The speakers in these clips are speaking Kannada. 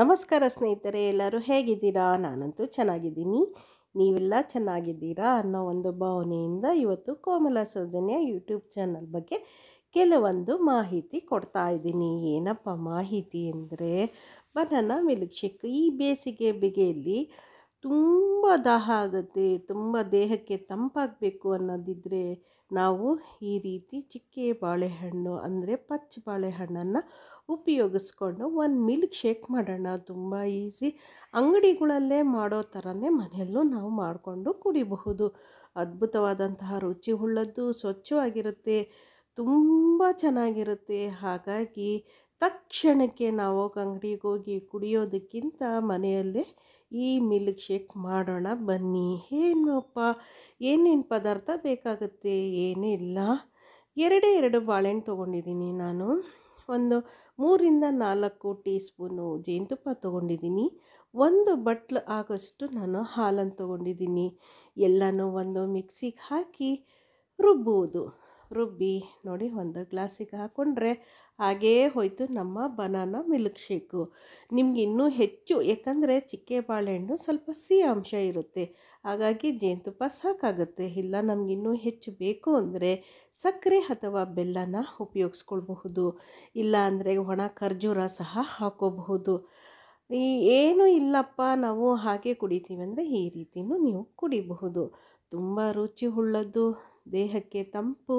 ನಮಸ್ಕಾರ ಸ್ನೇಹಿತರೆ ಎಲ್ಲರೂ ಹೇಗಿದ್ದೀರಾ ನಾನಂತೂ ಚೆನ್ನಾಗಿದ್ದೀನಿ ನೀವೆಲ್ಲ ಚೆನ್ನಾಗಿದ್ದೀರಾ ಅನ್ನೋ ಒಂದು ಭಾವನೆಯಿಂದ ಇವತ್ತು ಕೋಮಲ ಸೌಜನ್ಯ ಯೂಟ್ಯೂಬ್ ಚಾನಲ್ ಬಗ್ಗೆ ಕೆಲವೊಂದು ಮಾಹಿತಿ ಕೊಡ್ತಾ ಇದ್ದೀನಿ ಏನಪ್ಪ ಮಾಹಿತಿ ಅಂದರೆ ಬನಾನಾ ಮಿಲ್ಕ್ ಶೇಕ್ ಈ ಬೇಸಿಗೆ ಬಿಗೆಯಲ್ಲಿ ತುಂಬ ದಾಹ ಆಗುತ್ತೆ ತುಂಬ ದೇಹಕ್ಕೆ ತಂಪಾಗಬೇಕು ಅನ್ನೋದಿದ್ದರೆ ನಾವು ಈ ರೀತಿ ಚಿಕ್ಕೆ ಬಾಳೆಹಣ್ಣು ಅಂದರೆ ಪಚ್ಚ ಬಾಳೆಹಣ್ಣನ್ನು ಉಪಯೋಗಿಸ್ಕೊಂಡು ಒಂದು ಮಿಲ್ಕ್ ಶೇಕ್ ಮಾಡೋಣ ತುಂಬ ಈಸಿ ಅಂಗಡಿಗಳಲ್ಲೇ ಮಾಡೋ ಥರನೇ ಮನೆಯಲ್ಲೂ ನಾವು ಮಾಡಿಕೊಂಡು ಕುಡಿಬಹುದು ಅದ್ಭುತವಾದಂತಹ ರುಚಿ ಉಳ್ಳದ್ದು ಸ್ವಚ್ಛವಾಗಿರುತ್ತೆ ತುಂಬ ಚೆನ್ನಾಗಿರುತ್ತೆ ಹಾಗಾಗಿ ತಕ್ಷಣಕ್ಕೆ ನಾವು ಅಂಗಡಿಗೆ ಹೋಗಿ ಕುಡಿಯೋದಕ್ಕಿಂತ ಮನೆಯಲ್ಲೇ ಈ ಮಿಲ್ಕ್ ಶೇಕ್ ಮಾಡೋಣ ಬನ್ನಿ ಏನಪ್ಪ ಏನೇನು ಪದಾರ್ಥ ಬೇಕಾಗುತ್ತೆ ಏನಿಲ್ಲ ಎರಡೇ ಎರಡು ಬಾಳೆಹಣ್ಣು ತೊಗೊಂಡಿದ್ದೀನಿ ನಾನು ಒಂದು ಮೂರಿಂದ ನಾಲ್ಕು ಟೀ ಸ್ಪೂನು ಜೇನುತುಪ್ಪ ತೊಗೊಂಡಿದ್ದೀನಿ ಒಂದು ಬಟ್ಲು ಆಗೋಷ್ಟು ನಾನು ಹಾಲನ್ನು ತೊಗೊಂಡಿದ್ದೀನಿ ಎಲ್ಲನೂ ಒಂದು ಮಿಕ್ಸಿಗೆ ಹಾಕಿ ರುಬ್ಬುವುದು ರುಬ್ಬಿ ನೋಡಿ ಒಂದು ಗ್ಲಾಸಿಗೆ ಹಾಕ್ಕೊಂಡ್ರೆ ಹಾಗೇ ಹೋಯಿತು ನಮ್ಮ ಬನಾನಾ ಮಿಲ್ಕ್ ಶೇಕು ನಿಮ್ಗೆ ಇನ್ನೂ ಹೆಚ್ಚು ಯಾಕಂದರೆ ಚಿಕ್ಕೆ ಬಾಳೆಹಣ್ಣು ಸ್ವಲ್ಪ ಸಿಹಿ ಅಂಶ ಇರುತ್ತೆ ಹಾಗಾಗಿ ಜೇನುತುಪ್ಪ ಸಾಕಾಗುತ್ತೆ ಇಲ್ಲ ನಮಗಿನ್ನೂ ಹೆಚ್ಚು ಬೇಕು ಅಂದರೆ ಸಕ್ಕರೆ ಅಥವಾ ಬೆಲ್ಲನ ಉಪಯೋಗಿಸ್ಕೊಳ್ಬಹುದು ಇಲ್ಲ ಅಂದರೆ ಒಣ ಖರ್ಜೂರ ಸಹ ಹಾಕೋಬಹುದು ಈ ಏನೂ ಇಲ್ಲಪ್ಪ ನಾವು ಹಾಗೆ ಕುಡಿತೀವಿ ಅಂದರೆ ಈ ರೀತಿಯೂ ನೀವು ಕುಡಿಬಹುದು ತುಂಬ ರುಚಿ ಉಳ್ಳದ್ದು ದೇಹಕ್ಕೆ ತಂಪು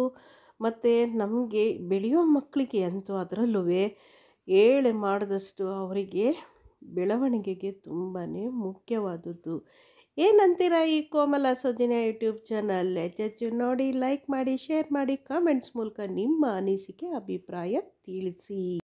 ಮತ್ತು ನಮಗೆ ಬೆಳೆಯೋ ಮಕ್ಕಳಿಗೆ ಅಂತೂ ಅದರಲ್ಲೂ ಏಳೆ ಮಾಡಿದಷ್ಟು ಅವರಿಗೆ ಬೆಳವಣಿಗೆಗೆ ತುಂಬಾ ಮುಖ್ಯವಾದದ್ದು ಏನಂತೀರ ಈ ಕೋಮಲ ಸೋಜಿನ ಯೂಟ್ಯೂಬ್ ಚಾನಲ್ ಹೆಚ್ಚೆಚ್ಚು ನೋಡಿ ಲೈಕ್ ಮಾಡಿ ಶೇರ್ ಮಾಡಿ ಕಾಮೆಂಟ್ಸ್ ಮೂಲಕ ನಿಮ್ಮ ಅನಿಸಿಕೆ ಅಭಿಪ್ರಾಯ ತಿಳಿಸಿ